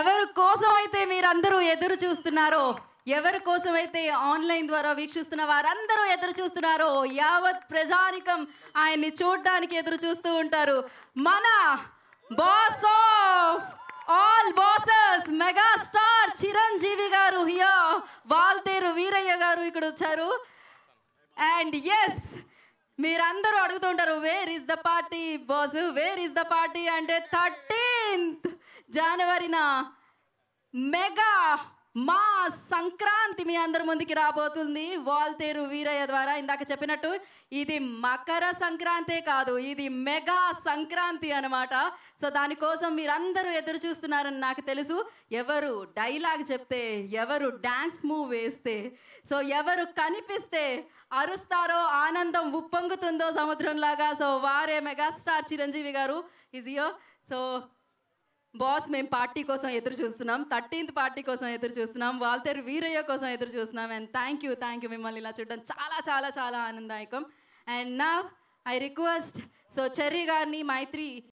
ఎవరి కోసం అయితే మీరందరూ ఎదురు చూస్తున్నారో ఎవరి అయితే ఆన్లైన్ ద్వారా వీక్షిస్తున్న వారందరూ ఎదురు చూస్తున్నారో యావత్ ప్రజానికం ఆయన్ని చూడడానికి ఎదురు చూస్తూ ఉంటారు మన boss of all bosses mega star Chiranjeevi గారు హియా వాల్తేరు వీరయ్య గారు ఇక్కడ వచ్చారు అండ్ ఎస్ మీరందరూ అడుగుతుంటారు where is the party boss where is the party అంటే థర్టీ సెవెంత్ జనవరిన మెగా మా సంక్రాంతి మీ అందరి ముందుకి రాబోతుంది వాల్తేరు వీరయ్య ద్వారా ఇందాక చెప్పినట్టు ఇది మకర సంక్రాంతే కాదు ఇది మెగా సంక్రాంతి అనమాట సో దానికోసం మీరందరూ ఎదురు చూస్తున్నారని నాకు తెలుసు ఎవరు డైలాగ్ చెప్తే ఎవరు డ్యాన్స్ మూవ్ వేస్తే సో ఎవరు కనిపిస్తే అరుస్తారో ఆనందం ఉప్పొంగుతుందో సముద్రంలాగా సో వారే మెగాస్టార్ చిరంజీవి గారు ఇజియో సో బాస్ మేము పార్టీ కోసం ఎదురు చూస్తున్నాం థర్టీన్త్ పార్టీ కోసం ఎదురు చూస్తున్నాం వాల్తేర్ వీరయ్య కోసం ఎదురు చూస్తున్నాం and thank you thank you మిమ్మల్ని ఇలా చూడడం చాలా చాలా చాలా ఆనందదాయకం అండ్ నా ఐ రిక్వెస్ట్ సో చెర్రీ గారిని మైత్రి